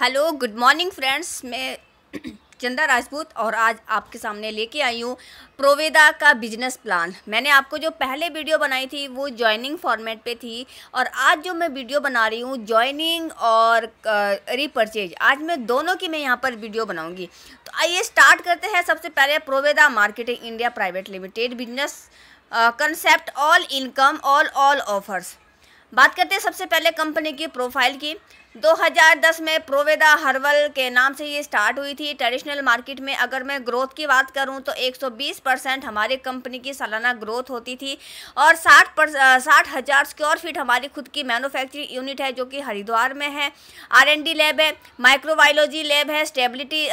hello good morning friends मैं चंदा राजपूत और आज आपके सामने लेके आई हूँ प्रोवेदा का बिजनेस प्लान मैंने आपको जो पहले वीडियो बनाई थी वो जॉइनिंग फॉर्मेट पे थी और आज जो मैं वीडियो बना रही हूँ जॉइनिंग और रिपर्चेज आज मैं दोनों की मैं यहाँ पर वीडियो बनाऊँगी तो आइए स्टार्ट करते हैं सबसे पहले Proveda marketing India private limited business concept all income all all offers बात करते हैं सबसे पहले कंपनी की प्रोफाइल की 2010 में प्रोवेदा हर्बल के नाम से ये स्टार्ट हुई थी ट्रेडिशनल मार्केट में अगर मैं ग्रोथ की बात करूं तो 120 परसेंट हमारी कंपनी की सालाना ग्रोथ होती थी और 60 पर साठ हज़ार स्क्योर फीट हमारी खुद की मैन्युफैक्चरिंग यूनिट है जो कि हरिद्वार में है आरएनडी लैब है माइक्रोबायोलॉजी लैब है स्टेबिलिटी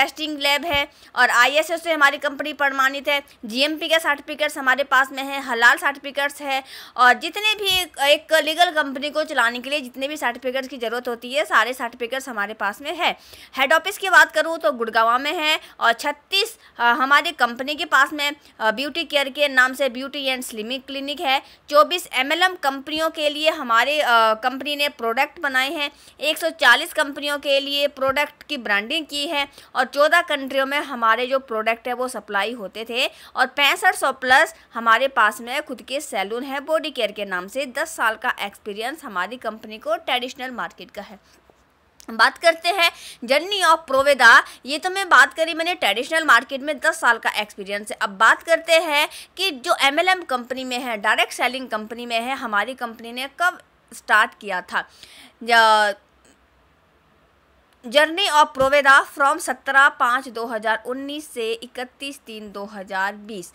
टेस्टिंग लैब है और आई से हमारी कंपनी प्रमाणित है जी के सर्टिफिकेट्स हमारे पास में है हलाल सर्टिफिकेट्स है और जितने भी एक लीगल कंपनी को चलाने के लिए जितने भी सर्टिफिकेट्स की ज़रूरत होती है सारे सर्टिफिकेट्स हमारे पास में है हेड ऑफिस की बात करूँ तो गुड़गावा में है और छत्तीस हमारी कंपनी के पास में ब्यूटी केयर के नाम से ब्यूटी एंड स्लिमिंग क्लिनिक है चौबीस एम कंपनियों के लिए हमारे कंपनी ने प्रोडक्ट बनाए हैं एक कंपनियों के लिए प्रोडक्ट की ब्रांडिंग की है और चौदह कंट्रियों में हमारे जो प्रोडक्ट है वो सप्लाई होते थे और पैंसठ सौ प्लस हमारे पास में खुद के सैलून है बॉडी केयर के नाम से दस साल का एक्सपीरियंस हमारी कंपनी को ट्रेडिशनल मार्केट मार्केट का है बात करते हैं जर्नी ऑफ प्रोवेदा ये तो मैं बात करी मैंने ट्रेडिशनल मार्केट में 10 साल का एक्सपीरियंस है अब बात करते हैं कि जो एमएलएम कंपनी में है डायरेक्ट सेलिंग कंपनी में है हमारी कंपनी ने कब स्टार्ट किया था जर्नी ऑफ प्रोवेदा फ्रॉम सत्रह पाँच दो हज़ार उन्नीस से इकतीस तीन दो हज़ार बीस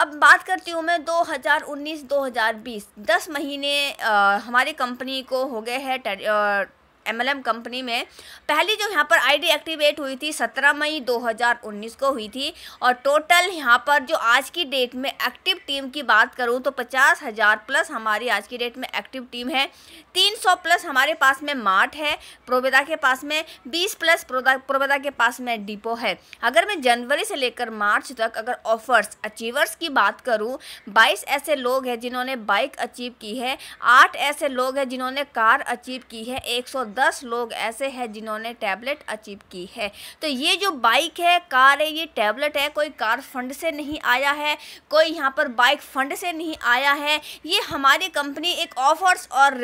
अब बात करती हूँ मैं दो हज़ार उन्नीस दो हज़ार बीस दस महीने आ, हमारी कंपनी को हो गए हैं एमएलएम कंपनी में पहली जो यहाँ पर आईडी एक्टिवेट हुई थी 17 मई 2019 को हुई थी और टोटल यहाँ पर जो आज की डेट में एक्टिव टीम की बात करूँ तो पचास हज़ार प्लस हमारी आज की डेट में एक्टिव टीम है 300 प्लस हमारे पास में मार्ट है प्रोबेदा के पास में 20 प्लस प्रोवेदा के पास में डिपो है अगर मैं जनवरी से लेकर मार्च तक अगर ऑफर्स अचीवर्स की बात करूँ बाईस ऐसे लोग हैं जिन्होंने बाइक अचीव की है आठ ऐसे लोग हैं जिन्होंने कार अचीव की है एक दस लोग ऐसे हैं जिन्होंने टैबलेट अचीव की है तो ये जो बाइक है कार है ये टैबलेट है कोई कार फंड से नहीं आया है कोई यहाँ पर बाइक फंड से नहीं आया है ये हमारी कंपनी एक ऑफर्स और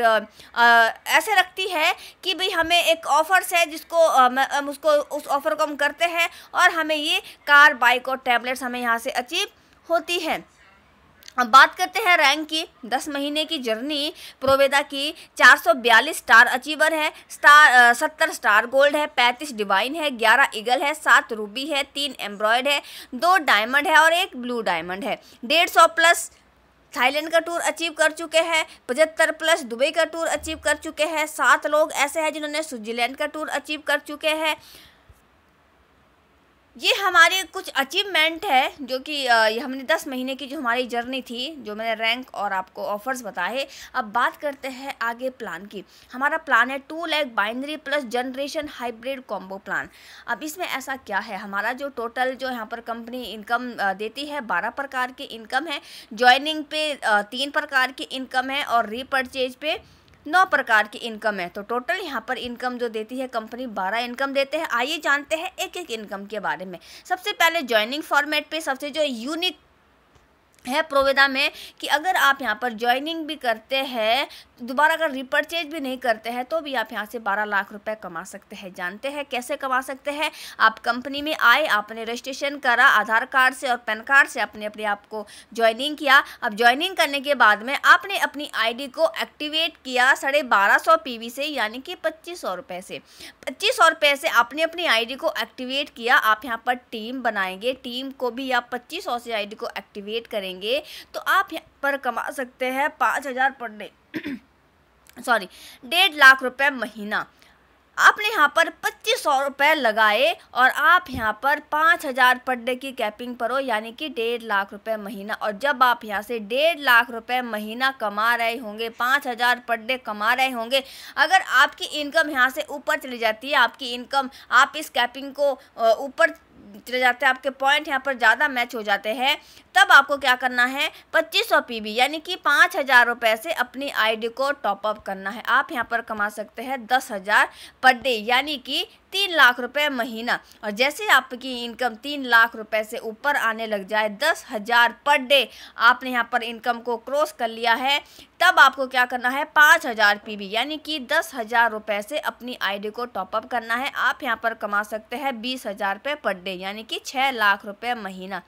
ऐसे रखती है कि भाई हमें एक ऑफर्स है जिसको हम उसको उस ऑफ़र को हम करते हैं और हमें ये कार बाइक और टैबलेट्स हमें यहाँ से अचीव होती है अब बात करते हैं रैंक की दस महीने की जर्नी प्रोवेदा की चार सौ बयालीस स्टार अचीवर है स्टार सत्तर स्टार गोल्ड है पैंतीस डिवाइन है ग्यारह ईगल है सात रूबी है तीन एम्ब्रॉयड है दो डायमंड है और एक ब्लू डायमंड है डेढ़ सौ प्लस थाईलैंड का टूर अचीव कर चुके हैं पचहत्तर प्लस दुबई का टूर अचीव कर चुके हैं सात लोग ऐसे हैं जिन्होंने स्विट्जरलैंड का टूर अचीव कर चुके हैं ये हमारे कुछ अचीवमेंट है जो कि हमने दस महीने की जो हमारी जर्नी थी जो मैंने रैंक और आपको ऑफर्स बताए अब बात करते हैं आगे प्लान की हमारा प्लान है two lakh binary plus generation hybrid combo plan अब इसमें ऐसा क्या है हमारा जो टोटल जो यहाँ पर कंपनी इनकम देती है बारह प्रकार की इनकम है ज्वाइनिंग पे तीन प्रकार की इनकम है और रीपरचेज पर नौ प्रकार की इनकम है तो टोटल यहाँ पर इनकम जो देती है कंपनी बारह इनकम देते हैं आइए जानते हैं एक एक इनकम के बारे में सबसे पहले ज्वाइनिंग फॉर्मेट पे सबसे जो यूनिक है प्रोवेदा में कि अगर आप यहाँ पर ज्वाइनिंग भी करते हैं दोबारा अगर रिपर्चेज भी नहीं करते हैं तो भी आप यहाँ से 12 लाख रुपए कमा सकते हैं जानते हैं कैसे कमा सकते हैं आप कंपनी में आए आपने रजिस्ट्रेशन करा आधार कार्ड से और पैन कार्ड से अपने अपने आप को ज्वाइनिंग किया अब ज्वाइनिंग करने के बाद में आपने अपनी आई को एक्टिवेट किया साढ़े बारह सौ से यानी कि पच्चीस सौ से पच्चीस सौ से आपने अपनी आई को एक्टिवेट किया आप यहाँ पर टीम बनाएंगे टीम को भी आप पच्चीस से आई को एक्टिवेट करेंगे करेंगे तो आप यहाँ पर कमा सकते हैं पाँच हज़ार पर डे सॉरी डेढ़ लाख रुपए महीना आपने यहाँ पर पच्चीस सौ रुपये लगाए और आप यहाँ पर पाँच हज़ार पर डे की कैपिंग पर हो यानी कि डेढ़ लाख रुपए महीना और जब आप यहाँ से डेढ़ लाख रुपए महीना कमा रहे होंगे पाँच हज़ार पर डे कमा रहे होंगे अगर आपकी इनकम यहाँ से ऊपर चली जाती है आपकी इनकम आप इस कैपिंग को ऊपर चले जाते हैं आपके पॉइंट यहाँ पर ज़्यादा मैच हो जाते हैं तब आपको क्या करना है पच्चीस सौ पी यानी कि पाँच हज़ार रुपये से अपनी आईडी को टॉपअप करना है आप यहाँ पर कमा सकते हैं दस हज़ार पर डे यानी कि तीन लाख रुपए महीना और जैसे आपकी इनकम तीन लाख रुपए से ऊपर आने लग जाए दस हज़ार पर डे आपने यहाँ पर इनकम को क्रॉस कर लिया है तब आपको क्या करना है पाँच हज़ार पी यानी कि दस हज़ार रुपये से अपनी आईडी को टॉपअप करना है आप यहाँ पर कमा सकते हैं बीस हज़ार रुपये पर डे यानी कि छः लाख रुपये महीना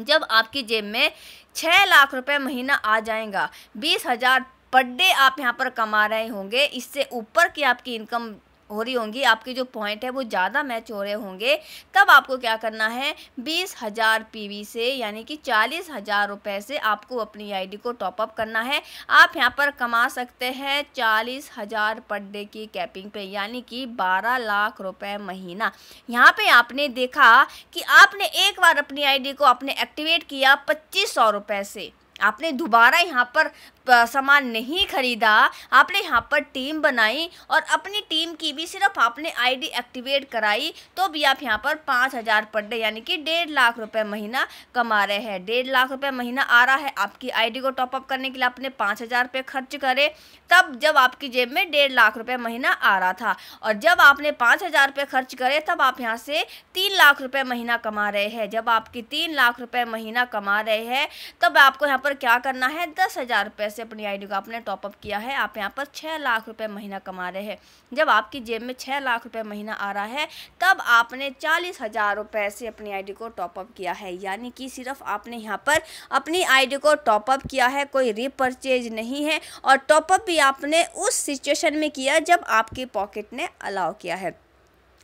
जब आपकी जेब में छः लाख रुपये महीना आ जाएगा बीस हज़ार पर डे आप यहाँ पर कमा रहे होंगे इससे ऊपर की आपकी इनकम हो रही होंगी आपके जो पॉइंट है वो ज़्यादा मैच हो रहे होंगे तब आपको क्या करना है बीस हज़ार पी से यानी कि चालीस हज़ार रुपये से आपको अपनी आईडी को टॉपअप करना है आप यहाँ पर कमा सकते हैं चालीस हज़ार पर डे की कैपिंग पे यानी कि बारह लाख रुपए महीना यहाँ पे आपने देखा कि आपने एक बार अपनी आईडी को आपने एक्टिवेट किया पच्चीस सौ से आपने दोबारा यहाँ पर सामान नहीं खरीदा आपने यहाँ पर टीम बनाई और अपनी टीम की भी सिर्फ आपने आईडी एक्टिवेट कराई तो भी आप यहाँ पर पाँच हज़ार पर डे यानी कि डेढ़ लाख रुपए महीना कमा रहे हैं डेढ़ लाख रुपए महीना आ रहा है आपकी आईडी को टॉपअप करने के लिए आपने पाँच हज़ार रुपये खर्च करे तब जब आपकी जेब में डेढ़ लाख रुपये महीना आ रहा था और जब आपने पाँच हज़ार रुपये खर्च करे तब आप यहाँ से तीन लाख रुपये महीना कमा रहे हैं जब आपकी तीन लाख रुपये महीना कमा रहे हैं तब आपको यहाँ पर क्या करना है दस हज़ार रुपये से अपनी आईडी को आपने टॉपअप किया है आप यहाँ पर छः लाख रुपए महीना कमा रहे हैं जब आपकी जेब में छः लाख रुपए महीना आ रहा है तब आपने चालीस हज़ार रुपये से अपनी आईडी को टॉपअप किया है यानी कि सिर्फ आपने यहाँ पर अपनी आईडी को टॉपअप किया है कोई रिपर्चेज नहीं है और टॉपअप भी आपने उस सिचुएशन में किया जब आपकी पॉकेट ने अलाउ किया है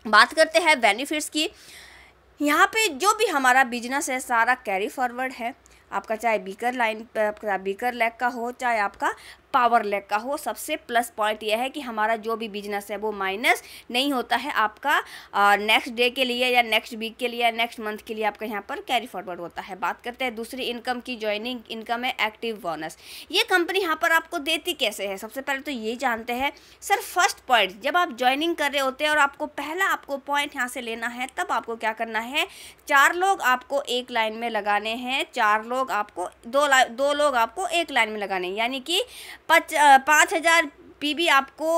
बात करते हैं बेनिफिट्स की यहाँ पे जो भी हमारा बिजनेस है सारा कैरी फॉरवर्ड है आपका चाहे बीकर लाइन आपका बीकर लेग का हो चाहे आपका पावर लेग का हो सबसे प्लस पॉइंट यह है कि हमारा जो भी बिजनेस है वो माइनस नहीं होता है आपका नेक्स्ट डे के लिए या नेक्स्ट वीक के लिए या नेक्स्ट मंथ के लिए आपका यहाँ पर कैरी फॉरवर्ड होता है बात करते हैं दूसरी इनकम की ज्वाइनिंग इनकम है एक्टिव बोनस ये कंपनी यहाँ पर आपको देती कैसे है सबसे पहले तो ये जानते हैं सर फर्स्ट पॉइंट जब आप ज्वाइनिंग कर रहे होते हैं और आपको पहला आपको पॉइंट यहाँ से लेना है तब आपको क्या करना है चार लोग आपको एक लाइन में लगाने हैं चार लोग आपको दो दो लोग आपको एक लाइन में लगाने यानी कि पच पाँच हज़ार पी आपको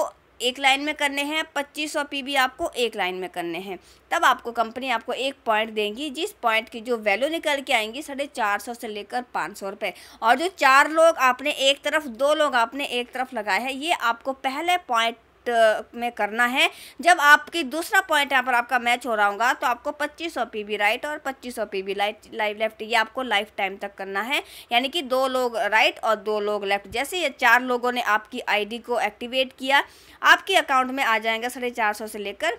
एक लाइन में करने हैं पच्चीस सौ पी आपको एक लाइन में करने हैं तब आपको कंपनी आपको एक पॉइंट देंगी जिस पॉइंट की जो वैल्यू निकल के आएंगी साढ़े चार सौ से लेकर पाँच सौ रुपये और जो चार लोग आपने एक तरफ दो लोग आपने एक तरफ लगाए हैं ये आपको पहले पॉइंट पॉइंट uh, में करना है जब आपकी दूसरा पॉइंट यहाँ पर आपका मैच हो रहा होगा तो आपको पच्चीस सौ पी राइट और पच्चीस सौ पी लाइव लेफ्ट ये आपको लाइफ टाइम तक करना है यानी कि दो लोग राइट और दो लोग लेफ्ट जैसे ये चार लोगों ने आपकी आईडी को एक्टिवेट किया आपके अकाउंट में आ जाएंगे साढ़े चार सौ से लेकर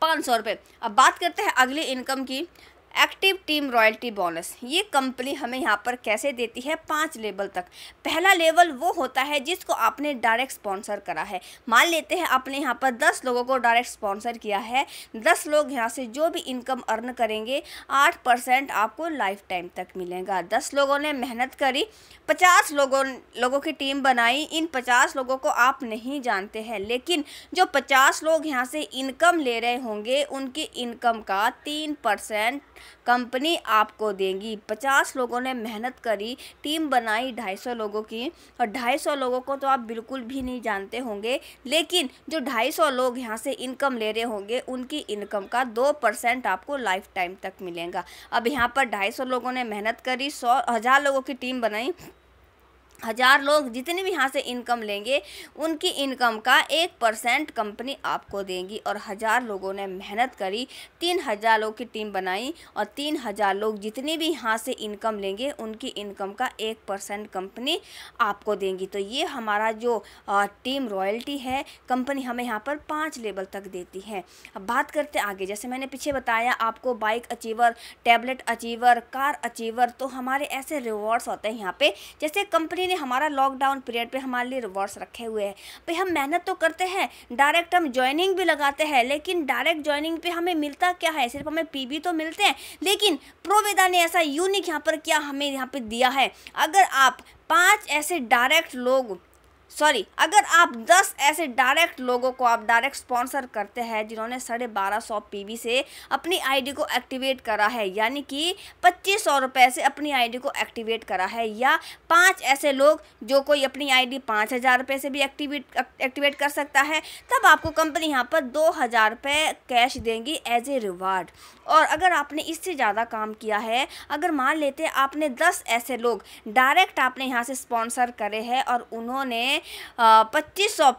पाँच सौ रुपये अब बात करते हैं अगली इनकम की एक्टिव टीम रॉयल्टी बोनस ये कंपनी हमें यहाँ पर कैसे देती है पाँच लेवल तक पहला लेवल वो होता है जिसको आपने डायरेक्ट स्पॉन्सर करा है मान लेते हैं आपने यहाँ पर दस लोगों को डायरेक्ट स्पॉन्सर किया है दस लोग यहाँ से जो भी इनकम अर्न करेंगे आठ परसेंट आपको लाइफ टाइम तक मिलेगा दस लोगों ने मेहनत करी पचास लोगों लोगों की टीम बनाई इन पचास लोगों को आप नहीं जानते हैं लेकिन जो पचास लोग यहाँ से इनकम ले रहे होंगे उनकी इनकम का तीन परसेंट कंपनी आपको देगी पचास लोगों ने मेहनत करी टीम बनाई ढाई सौ लोगों की और ढाई सौ लोगों को तो आप बिल्कुल भी नहीं जानते होंगे लेकिन जो ढाई सौ लोग यहाँ से इनकम ले रहे होंगे उनकी इनकम का दो परसेंट आपको लाइफ टाइम तक मिलेगा अब यहाँ पर ढाई सौ लोगों ने मेहनत करी सौ हज़ार लोगों की टीम बनाई हज़ार लोग जितने भी यहाँ से इनकम लेंगे उनकी इनकम का एक परसेंट कंपनी आपको देंगी और हज़ार लोगों ने मेहनत करी तीन हज़ार लोग की टीम बनाई और तीन हज़ार लोग जितने भी यहाँ से इनकम लेंगे उनकी इनकम का एक परसेंट कंपनी आपको देंगी तो ये हमारा जो टीम रॉयल्टी है कंपनी हमें यहाँ पर पाँच लेवल तक देती है अब बात करते आगे जैसे मैंने पीछे बताया आपको bike achiever tablet achiever car achiever तो हमारे ऐसे रिवॉर्ड्स होते हैं यहाँ पर जैसे कंपनी कंपनी ने हमारा लॉकडाउन पीरियड पे हमारे लिए रिवॉर्ड्स रखे हुए हैं भाई हम मेहनत तो करते हैं डायरेक्ट हम ज्वाइनिंग भी लगाते हैं लेकिन डायरेक्ट ज्वाइनिंग पे हमें मिलता क्या है सिर्फ हमें पीबी तो मिलते हैं लेकिन प्रोवेदा ने ऐसा यूनिक यहाँ पर क्या हमें यहाँ पर दिया है अगर आप पाँच ऐसे डायरेक्ट लोग सॉरी अगर आप 10 ऐसे डायरेक्ट लोगों को आप डायरेक्ट स्पॉन्सर करते हैं जिन्होंने साढ़े बारह सौ पी से अपनी आईडी को एक्टिवेट करा है यानी कि पच्चीस सौ रुपए से अपनी आईडी को एक्टिवेट करा है या पांच ऐसे लोग जो कोई अपनी आईडी पाँच हज़ार रुपए से भी एक्टिवेट एक्टिवेट कर सकता है तब आपको कंपनी यहाँ पर दो हज़ार रुपये कैश देंगी एज ए रिवार्ड और अगर आपने इससे ज़्यादा काम किया है अगर मान लेते आपने दस ऐसे लोग डायरेक्ट आपने यहाँ से स्पॉन्सर करे हैं और उन्होंने पच्चीस सौ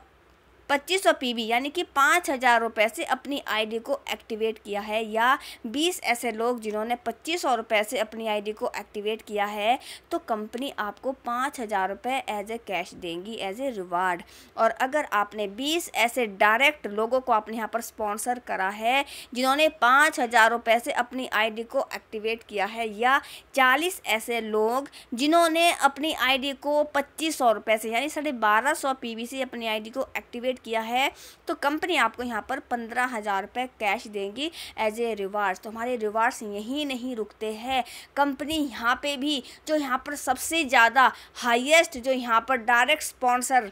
पच्चीस सौ पी यानी कि पाँच हज़ार रुपये से अपनी आईडी को एक्टिवेट किया है या बीस ऐसे लोग जिन्होंने पच्चीस सौ रुपये से अपनी आईडी को एक्टिवेट किया है तो कंपनी आपको पाँच हज़ार रुपये एज ए कैश देंगी एज ए रिवार्ड और अगर आपने बीस ऐसे डायरेक्ट लोगों को आपने यहाँ पर स्पॉन्सर करा है जिन्होंने पाँच हज़ार रुपये से अपनी डी को एक्टिवेट किया है या चालीस ऐसे लोग जिन्होंने अपनी डी को पच्चीस सौ रुपये से यानी साढ़े बारह सौ पी से अपनी डी को एक्टिवेट कंप्लीट किया है तो कंपनी आपको यहाँ पर पंद्रह हज़ार रुपये कैश देंगी एज ए रिवार्ड्स तो हमारे रिवार्ड्स यहीं नहीं रुकते हैं कंपनी यहाँ पे भी जो यहाँ पर सबसे ज़्यादा हाईएस्ट जो यहाँ पर डायरेक्ट स्पॉन्सर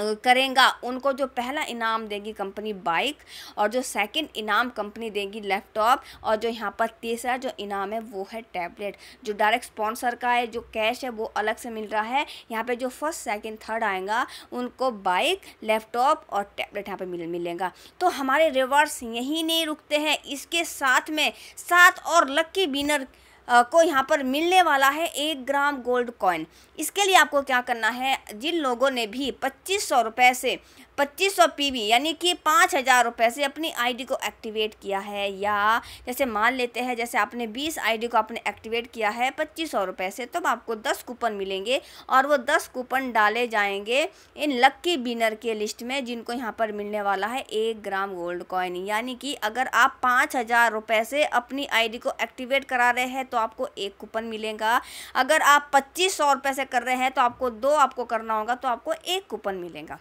करेगा उनको जो पहला इनाम देगी कंपनी बाइक और जो सेकंड इनाम कंपनी देगी लैपटॉप और जो यहाँ पर तीसरा जो इनाम है वो है टैबलेट जो डायरेक्ट स्पॉन्सर का है जो कैश है वो अलग से मिल रहा है यहाँ पे जो फर्स्ट सेकंड थर्ड आएगा उनको बाइक लैपटॉप और टैबलेट यहाँ पे मिल मिलेगा तो हमारे रिवार्ड्स यहीं नहीं रुकते हैं इसके साथ में सात और लक्की बिनर को यहाँ पर मिलने वाला है एक ग्राम गोल्ड कॉइन इसके लिए आपको क्या करना है जिन लोगों ने भी पच्चीस सौ रुपये से पच्चीस सौ पी यानी कि पाँच हज़ार रुपये से अपनी आईडी को एक्टिवेट किया है या जैसे मान लेते हैं जैसे आपने बीस आईडी को आपने एक्टिवेट किया है पच्चीस सौ रुपये से तब तो आपको दस कूपन मिलेंगे और वो दस कूपन डाले जाएंगे इन लक्की बिनर के लिस्ट में जिनको यहाँ पर मिलने वाला है एक ग्राम गोल्ड कॉइन यानी कि अगर आप पाँच हज़ार रुपये से अपनी डी को एक्टिवेट करा रहे हैं तो आपको एक कूपन मिलेगा अगर आप पच्चीस सौ रुपये से कर रहे हैं तो आपको दो आपको करना होगा तो आपको एक कूपन मिलेगा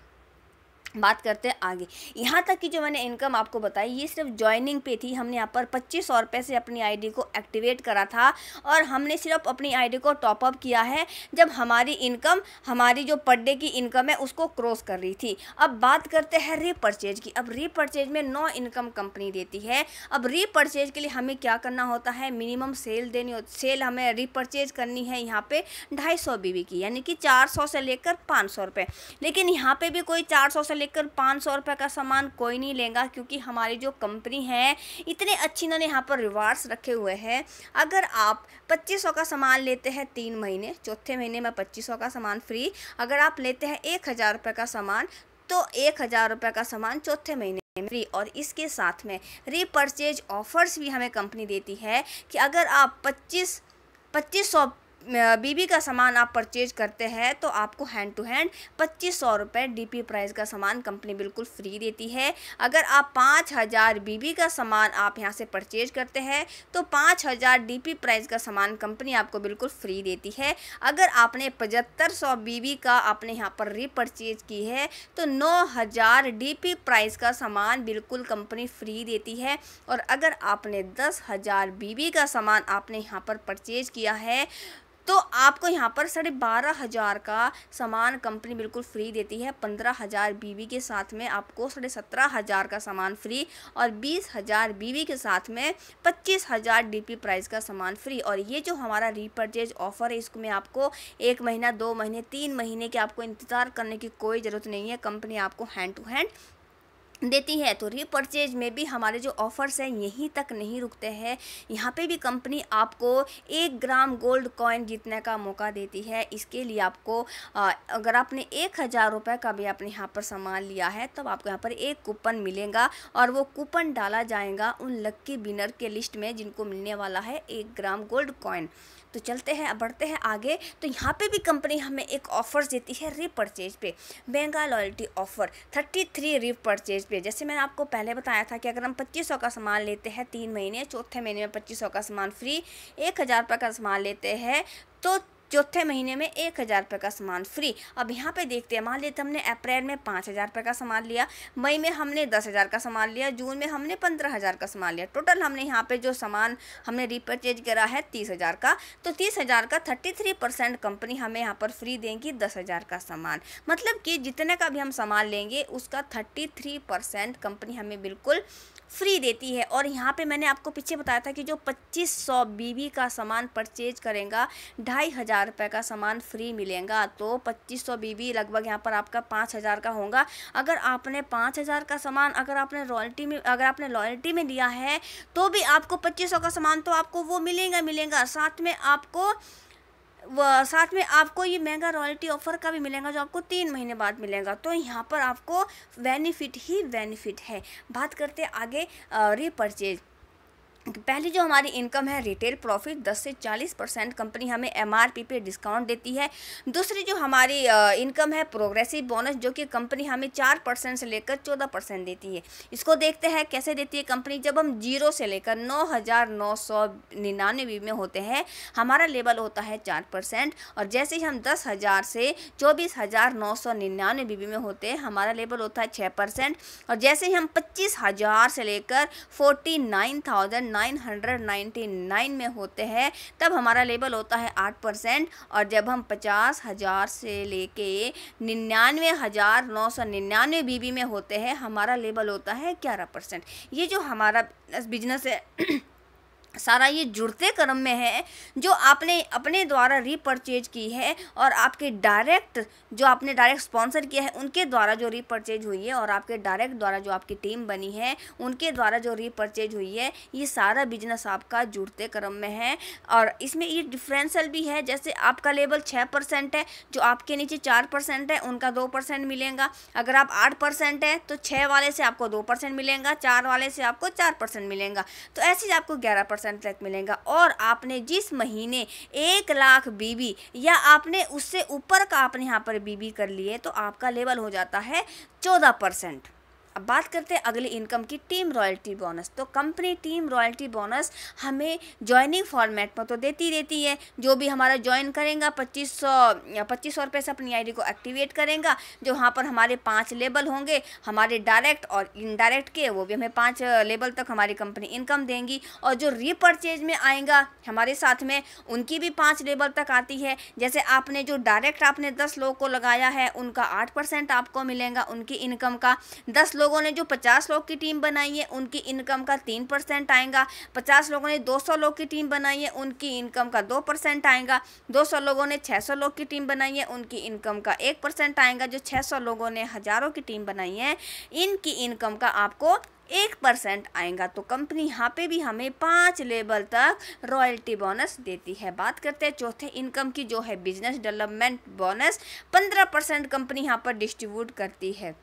बात करते हैं आगे यहाँ तक कि जो मैंने इनकम आपको बताई ये सिर्फ ज्वाइनिंग पे थी हमने यहाँ पर पच्चीस सौ रुपये से अपनी आईडी को एक्टिवेट करा था और हमने सिर्फ अपनी आईडी को टॉप अप किया है जब हमारी इनकम हमारी जो पर डे की इनकम है उसको क्रॉस कर रही थी अब बात करते हैं रीपरचेज की अब रीपरचेज में नौ इनकम कंपनी देती है अब रीपरचेज के लिए हमें क्या करना होता है मिनिमम सेल देनी होती सेल हमें रीपरचेज करनी है यहाँ पर ढाई सौ की यानी कि चार सौ से लेकर पाँच सौ रुपये लेकिन यहाँ पर भी कोई चार सौ से लेकर पाँच सौ रुपये का सामान कोई नहीं लेगा क्योंकि हमारी जो कंपनी है इतने अच्छे इन्होंने यहाँ पर रिवार्ड्स रखे हुए हैं अगर आप पच्चीस का सामान लेते हैं तीन महीने चौथे महीने में पच्चीस का सामान फ्री अगर आप लेते हैं एक हज़ार रुपये का सामान तो एक हज़ार रुपये का सामान चौथे महीने फ्री और इसके साथ में रिपर्चेज ऑफर्स भी हमें कंपनी देती है कि अगर आप 25 पच्चीस सौ बीबी का सामान आप परचेज करते हैं तो आपको हैंड टू हैंड पच्चीस सौ रुपये डी पी प्राइस का सामान कंपनी बिल्कुल फ्री देती है अगर आप पाँच हज़ार बीबी का सामान आप यहाँ से परचेज करते हैं तो पाँच हज़ार डी पी प्राइस का सामान कंपनी आपको बिल्कुल फ्री देती है अगर आपने पचहत्तर सौ बीबी का आपने यहाँ पर रीपरचेज की है तो नौ हज़ार डी पी प्राइस का सामान बिल्कुल कंपनी फ्री देती है और अगर आपने दस हज़ार का सामान आपने यहाँ पर परचेज किया है तो आपको यहाँ पर साढ़े बारह हज़ार का सामान कंपनी बिल्कुल फ्री देती है पंद्रह हज़ार बीवी के साथ में आपको साढ़े सत्रह हज़ार का सामान फ्री और बीस हज़ार बीवी के साथ में पच्चीस हज़ार डी पी प्राइस का सामान फ्री और ये जो हमारा रीपरचेज ऑफ़र है इसमें आपको एक महीना दो महीने तीन महीने के आपको इंतज़ार करने की कोई ज़रूरत नहीं है कंपनी आपको हैंड टू हैंड देती है तो रीपरचेज में भी हमारे जो ऑफ़र्स हैं यहीं तक नहीं रुकते हैं यहाँ पे भी कंपनी आपको एक ग्राम गोल्ड कॉइन जीतने का मौका देती है इसके लिए आपको अगर आपने एक हज़ार रुपये का भी आपने यहाँ पर सामान लिया है तो आपको यहाँ पर एक कूपन मिलेगा और वो कूपन डाला जाएगा उन लक्की बिनर के लिस्ट में जिनको मिलने वाला है एक ग्राम गोल्ड कॉइन तो चलते हैं अब बढ़ते हैं आगे तो यहाँ पे भी कंपनी हमें एक ऑफ़र देती है रिपर्चेज पे बेंगा loyalty offer thirty three repurchase पे जैसे मैंने आपको पहले बताया था कि अगर हम पच्चीस सौ का सामान लेते हैं तीन महीने चौथे महीने में पच्चीस सौ का सामान फ्री एक हज़ार रुपये का सामान लेते हैं तो चौथे महीने में एक हज़ार रुपये का सामान फ्री अब यहाँ पे देखते हैं मान लेते हमने अप्रैल में पाँच हज़ार रुपये का सामान लिया मई में हमने दस हज़ार का सामान लिया जून में हमने पंद्रह हज़ार का सामान लिया टोटल हमने यहाँ पे जो सामान हमने रिपर्चेज करा है तीस हज़ार का तो तीस हज़ार का थर्टी थ्री परसेंट कंपनी हमें यहाँ पर फ्री देंगी दस हज़ार का सामान मतलब कि जितने का भी हम सामान लेंगे उसका थर्टी थ्री परसेंट कंपनी हमें बिल्कुल फ्री देती है और यहाँ पे मैंने आपको पीछे बताया था कि जो 2500 बीबी का सामान परचेज करेगा ढाई हज़ार रुपये का सामान फ्री मिलेगा तो 2500 बीबी लगभग यहाँ पर आपका पाँच हज़ार का होगा अगर आपने पाँच हज़ार का सामान अगर आपने रॉयल्टी में अगर आपने लॉयल्टी में लिया है तो भी आपको पच्चीस का सामान तो आपको वो मिलेगा मिलेगा साथ में आपको साथ में आपको ये महंगा रॉयल्टी ऑफ़र का भी मिलेगा जो आपको तीन महीने बाद मिलेगा तो यहाँ पर आपको बेनिफिट ही बेनिफिट है बात करते आगे रिपर्चेज पहली जो हमारी इनकम है रिटेल प्रॉफिट 10 से 40 परसेंट कंपनी हमें एमआरपी पे डिस्काउंट देती है दूसरी जो हमारी इनकम है प्रोग्रेसिव बोनस जो कि कंपनी हमें 4 परसेंट से लेकर 14 परसेंट देती है इसको देखते हैं कैसे देती है कंपनी जब हम जीरो से लेकर नौ हज़ार नौ सौ निन्यानवे में होते हैं हमारा लेवल होता है चार परसेंट और जैसे ही हम दस हज़ार से चौबीस हज़ार नौ सौ निन्यानवे में होते हैं हमारा लेवल होता है छः परसेंट और जैसे ही हम पच्चीस हज़ार से लेकर फोर्टी नाइन थाउजेंड 999 में होते हैं तब हमारा लेवल होता है 8% और जब हम पचास हज़ार से लेके निन्यानवे हज़ार नौ सौ निन्यानवे बीबी में होते हैं हमारा लेवल होता है ग्यारह परसेंट ये जो हमारा बिजनेस है सारा ये जुड़ते क्रम में है जो आपने अपने द्वारा रिपर्चेज की है और आपके डायरेक्ट जो आपने डायरेक्ट स्पॉन्सर किया है उनके द्वारा जो रिपर्चेज हुई है और आपके डायरेक्ट द्वारा जो आपकी टीम बनी है उनके द्वारा जो रिपर्चेज हुई है ये सारा बिजनेस आपका जुड़ते क्रम में है और इसमें ये डिफ्रेंसल भी है जैसे आपका लेवल छः परसेंट है जो आपके नीचे चार परसेंट है उनका दो परसेंट मिलेगा अगर आप आठ परसेंट है तो छः वाले से आपको दो परसेंट मिलेगा चार वाले से आपको चार परसेंट मिलेगा तो ऐसे ही आपको ग्यारह परसेंट तक मिलेगा और आपने जिस महीने एक लाख बीबी या आपने उससे ऊपर का आपने यहाँ पर बीबी कर लिए तो आपका लेवल हो जाता है चौदह परसेंट अब बात करते हैं अगली इनकम की टीम रॉयल्टी बोनस तो कंपनी टीम रॉयल्टी बोनस हमें ज्वाइनिंग फॉर्मेट में तो देती देती है जो भी हमारा ज्वाइन करेगा पच्चीस सौ पच्चीस सौ रुपये से अपनी आईडी को एक्टिवेट करेगा जो वहाँ पर हमारे पाँच लेबल होंगे हमारे डायरेक्ट और इनडायरेक्ट के वो भी हमें पाँच लेबल तक हमारी कंपनी इनकम देंगी और जो रीपरचेज में आएगा हमारे साथ में उनकी भी पाँच लेबल तक आती है जैसे आपने जो डायरेक्ट आपने दस लोगों को लगाया है उनका आठ परसेंट आपको मिलेगा उनकी इनकम का दस लोगों ने जो पचास लोग की टीम बनाई है उनकी इनकम का तीन परसेंट आएगा पचास लोगों ने दो सौ लोग की टीम बनाई है उनकी इनकम का दो परसेंट आएगा दो सौ लोगों ने छः सौ लोग की टीम बनाई है उनकी इनकम का एक परसेंट आएगा जो छः सौ लोगों ने हज़ारों की टीम बनाई है इनकी इनकम का आपको एक परसेंट आएगा तो कंपनी यहाँ पे भी हमें पाँच लेवल तक रॉयल्टी बोनस देती है बात करते हैं चौथे इनकम की जो है बिजनेस डेवलपमेंट बोनस पंद्रह परसेंट कंपनी यहाँ पर डिस्ट्रीब्यूट करती है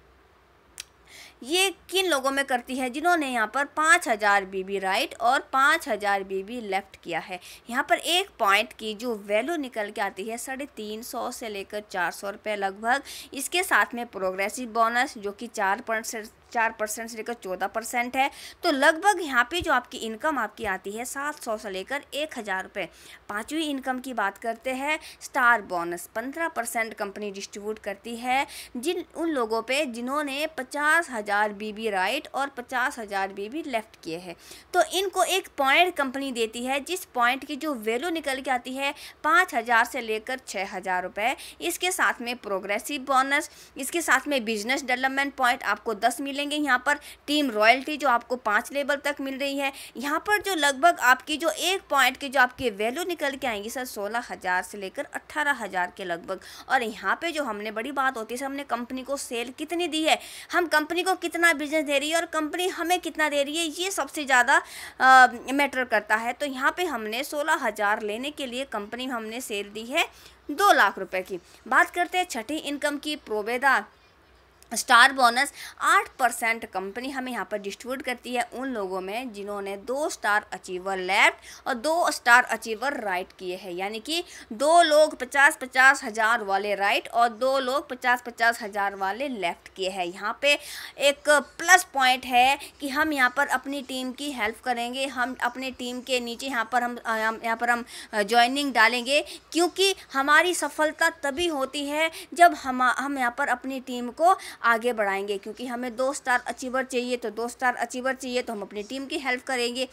ये किन लोगों में करती है जिन्होंने यहाँ पर पाँच हज़ार बी राइट और पाँच हज़ार बी लेफ़्ट किया है यहाँ पर एक पॉइंट की जो वैल्यू निकल के आती है साढ़े तीन सौ से लेकर चार सौ रुपये लगभग इसके साथ में प्रोग्रेसिव बोनस जो कि चार परसेंट चार परसेंट से लेकर चौदह परसेंट है तो लगभग यहाँ पे जो आपकी इनकम आपकी आती है सात सौ से लेकर एक हज़ार रुपये पाँचवीं इनकम की बात करते हैं स्टार बोनस पंद्रह परसेंट कंपनी डिस्ट्रीब्यूट करती है जिन उन लोगों पे जिन्होंने पचास हज़ार बीबी राइट और पचास हज़ार बीबी लेफ्ट किए हैं तो इनको एक पॉइंट कंपनी देती है जिस पॉइंट की जो वैल्यू निकल के आती है पाँच हज़ार से लेकर छः हज़ार रुपये इसके साथ में प्रोग्रेसिव बोनस इसके साथ में बिजनेस डेवलपमेंट पॉइंट आपको दस मिले मिलेंगे यहाँ पर टीम रॉयल्टी जो आपको पाँच लेवल तक मिल रही है यहाँ पर जो लगभग आपकी जो एक पॉइंट की जो आपकी वैल्यू निकल के आएंगी सर सोलह हज़ार से लेकर अट्ठारह हज़ार के लगभग और यहाँ पे जो हमने बड़ी बात होती है सर हमने कंपनी को सेल कितनी दी है हम कंपनी को कितना बिजनेस दे रही है और कंपनी हमें कितना दे रही है ये सबसे ज़्यादा मैटर करता है तो यहाँ पर हमने सोलह हज़ार लेने के लिए कंपनी हमने सेल दी है दो लाख रुपए की बात करते हैं छठी इनकम की प्रोबेदा स्टार बोनस आठ परसेंट कंपनी हमें यहाँ पर डिस्ट्रीब्यूट करती है उन लोगों में जिन्होंने दो स्टार अचीवर लेफ्ट और दो स्टार अचीवर राइट किए हैं यानी कि दो लोग पचास पचास हज़ार वाले राइट और दो लोग पचास पचास हज़ार वाले लेफ्ट किए हैं यहाँ पे एक प्लस पॉइंट है कि हम यहाँ पर अपनी टीम की हेल्प करेंगे हम अपने टीम के नीचे यहाँ पर हम यहाँ पर हम ज्वाइनिंग डालेंगे क्योंकि हमारी सफलता तभी होती है जब हम हम यहाँ पर अपनी टीम को आगे बढ़ाएंगे क्योंकि हमें दो स्टार अचीवर चाहिए तो दो स्टार अचीवर चाहिए तो हम अपनी टीम की हेल्प करेंगे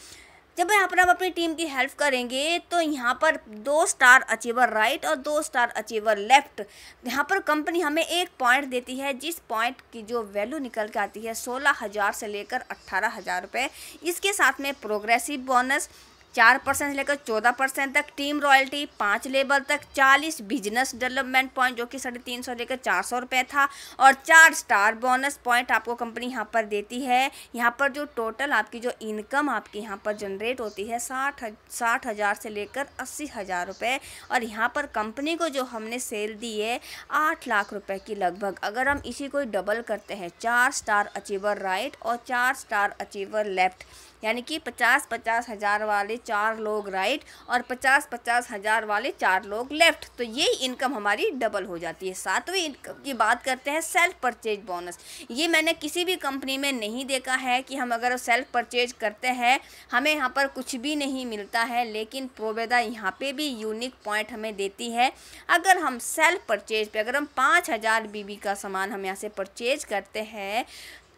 जब यहाँ हम अपनी टीम की हेल्प करेंगे तो यहाँ पर दो स्टार अचीवर राइट और दो स्टार अचीवर लेफ्ट यहाँ पर कंपनी हमें एक पॉइंट देती है जिस पॉइंट की जो वैल्यू निकल के आती है सोलह हज़ार से लेकर अट्ठारह हज़ार रुपये इसके साथ में प्रोग्रेसिव बोनस चार परसेंट से लेकर चौदह परसेंट तक टीम रॉयल्टी पाँच लेवल तक चालीस बिजनेस डेवलपमेंट पॉइंट जो कि साढ़े तीन सौ लेकर चार सौ रुपये था और चार स्टार बोनस पॉइंट आपको कंपनी यहाँ पर देती है यहाँ पर जो टोटल आपकी जो इनकम आपकी यहाँ पर जनरेट होती है साठ साठ हज़ार से लेकर अस्सी हज़ार रुपये और यहाँ पर कंपनी को जो हमने सेल दी है आठ लाख रुपए की लगभग अगर हम इसी को डबल करते हैं चार स्टार अचीवर राइट और चार स्टार अचीवर लेफ्ट यानी कि पचास पचास हज़ार वाले चार लोग राइट और पचास पचास हज़ार वाले चार लोग लेफ्ट तो ये इनकम हमारी डबल हो जाती है सातवीं इनकम की बात करते हैं सेल्फ परचेज बोनस ये मैंने किसी भी कंपनी में नहीं देखा है कि हम अगर सेल्फ परचेज करते हैं हमें यहाँ पर कुछ भी नहीं मिलता है लेकिन प्रोवेदा यहाँ पे भी यूनिक पॉइंट हमें देती है अगर हम सेल्फ परचेज पर अगर हम पाँच हज़ार बीबी का सामान हम यहाँ से परचेज करते हैं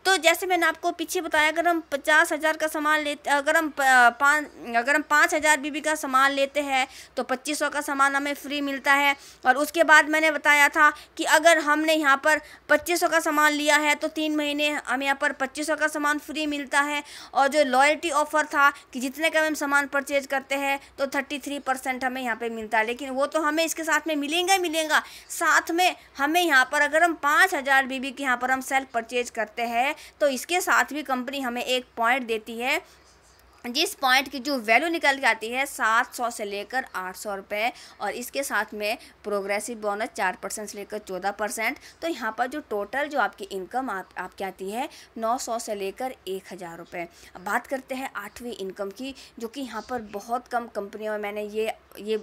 तो जैसे मैंने आपको पीछे बताया अगर हम पचास हज़ार का सामान लेते अगर हम पाँच अगर हम पाँच हज़ार बीबी का सामान लेते हैं तो पच्चीस सौ का सामान हमें फ्री मिलता है और उसके बाद मैंने बताया था कि अगर हमने यहाँ पर पच्चीस सौ का सामान लिया है तो तीन महीने हमें यहाँ पर पच्चीस सौ का सामान फ्री मिलता है और जो लॉयल्टी ऑफ़र था कि जितने का हम सामान परचेज करते हैं तो थर्टी थ्री परसेंट हमें यहाँ पर मिलता है लेकिन वो तो हमें इसके साथ में मिलेंगे ही मिलेगा साथ में हमें यहाँ पर अगर हम पाँच हज़ार बीबी के यहाँ पर हम सेल्फ परचेज करते हैं तो इसके साथ भी कंपनी हमें एक पॉइंट देती है जिस पॉइंट की जो वैल्यू निकल के आती है सात सौ से लेकर आठ सौ रुपये और इसके साथ में प्रोग्रेसिव बोनस चार परसेंट से लेकर चौदह परसेंट तो यहाँ पर जो टोटल जो आपकी इनकम आप आपकी आती है नौ सौ से लेकर एक हज़ार रुपये अब बात करते हैं आठवीं इनकम की जो कि यहाँ पर बहुत कम कंपनियों में मैंने ये ये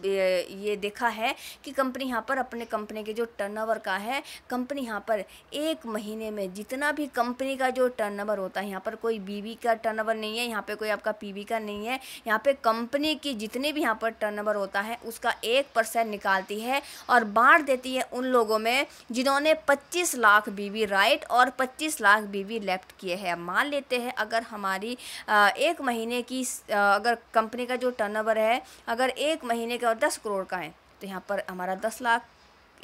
ये देखा है कि कंपनी यहाँ पर अपने कंपनी के जो टर्नओवर का है कंपनी यहाँ पर एक महीने में जितना भी कंपनी का जो टर्नओवर होता है यहाँ पर कोई बीवी का टर्नओवर नहीं है यहाँ पर कोई आपका पी जीबी का नहीं है यहाँ पे कंपनी की जितने भी यहाँ पर टर्नओवर होता है उसका एक परसेंट निकालती है और बांट देती है उन लोगों में जिन्होंने पच्चीस लाख बीवी राइट और पच्चीस लाख बीवी लेफ्ट किए हैं मान लेते हैं अगर हमारी एक महीने की अगर कंपनी का जो टर्न है अगर एक महीने का और दस करोड़ का है तो यहाँ पर हमारा दस लाख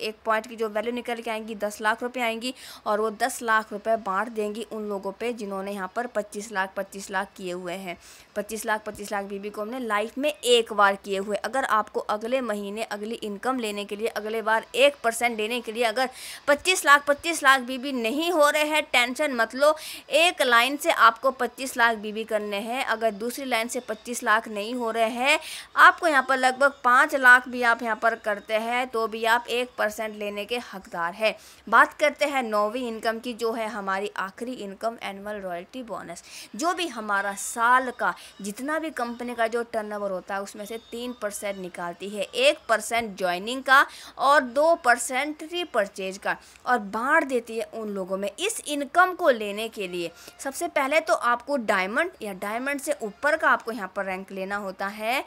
एक पॉइंट की जो वैल्यू निकल के आएंगी दस लाख रुपए आएंगी और वो दस लाख रुपए बांट देंगी उन लोगों पे जिन्होंने यहाँ पर पच्चीस लाख पच्चीस लाख किए हुए हैं पच्चीस लाख पच्चीस लाख बीबी को हमने लाइफ में एक बार किए हुए अगर आपको अगले महीने अगली इनकम लेने के लिए अगले बार एक परसेंट देने के लिए अगर पच्चीस लाख पच्चीस लाख बीबी नहीं हो रहे हैं टेंशन मत लो एक लाइन से आपको पच्चीस लाख बीबी करने हैं अगर दूसरी लाइन से पच्चीस लाख नहीं हो रहे हैं आपको यहाँ पर लगभग पाँच लाख भी आप यहाँ पर करते हैं तो भी आप एक परसेंट लेने के हकदार है बात करते हैं नौवीं इनकम की जो है हमारी आखिरी इनकम एनुअल रॉयल्टी बोनस जो भी हमारा साल का जितना भी कंपनी का जो टर्न होता है उसमें से तीन परसेंट निकालती है एक परसेंट ज्वाइनिंग का और दो परसेंट रीपरचेज का और बांट देती है उन लोगों में इस इनकम को लेने के लिए सबसे पहले तो आपको डायमंड या डायमंड से ऊपर का आपको यहाँ पर रैंक लेना होता है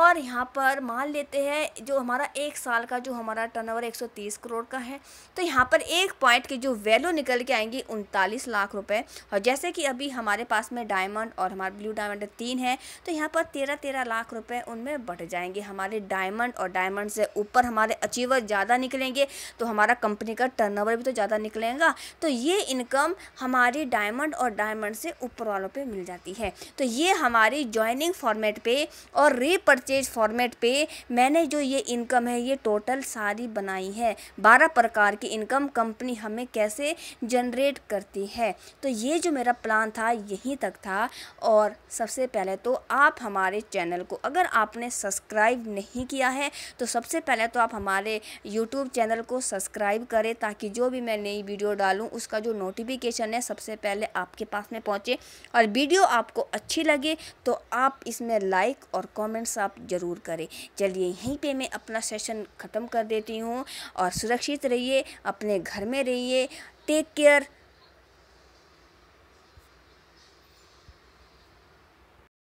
और यहाँ पर मान लेते हैं जो हमारा एक साल का जो हमारा टर्न ओवर एक 130 करोड़ का है तो यहाँ पर एक पॉइंट की जो वैल्यू निकल के आएंगी उनतालीस लाख रुपए और जैसे कि अभी हमारे पास में डायमंड और हमारे ब्लू डायमंड तीन है तो यहाँ पर तेरह तेरह लाख रुपए उनमें बढ़ जाएंगे हमारे डायमंड और डायमंड से ऊपर हमारे अचीवर ज़्यादा निकलेंगे तो हमारा कंपनी का टर्न भी तो ज़्यादा निकलेगा तो ये इनकम हमारी डायमंड और डायमंड से ऊपर वालों पर मिल जाती है तो ये हमारी ज्वाइनिंग फॉर्मेट पर और रीपर्चेज फॉर्मेट पर मैंने जो ये इनकम है ये टोटल सारी बनाई है बारह प्रकार की इनकम कंपनी हमें कैसे जनरेट करती है तो ये जो मेरा प्लान था यहीं तक था और सबसे पहले तो आप हमारे चैनल को अगर आपने सब्सक्राइब नहीं किया है तो सबसे पहले तो आप हमारे यूट्यूब चैनल को सब्सक्राइब करें ताकि जो भी मैं नई वीडियो डालूँ उसका जो नोटिफिकेशन है सबसे पहले आपके पास में पहुँचे और वीडियो आपको अच्छी लगे तो आप इसमें लाइक और कमेंट्स आप ज़रूर करें चलिए यहीं पे मैं अपना सेशन ख़त्म कर देती हूँ और सुरक्षित रहिए अपने घर में रहिए टेक केयर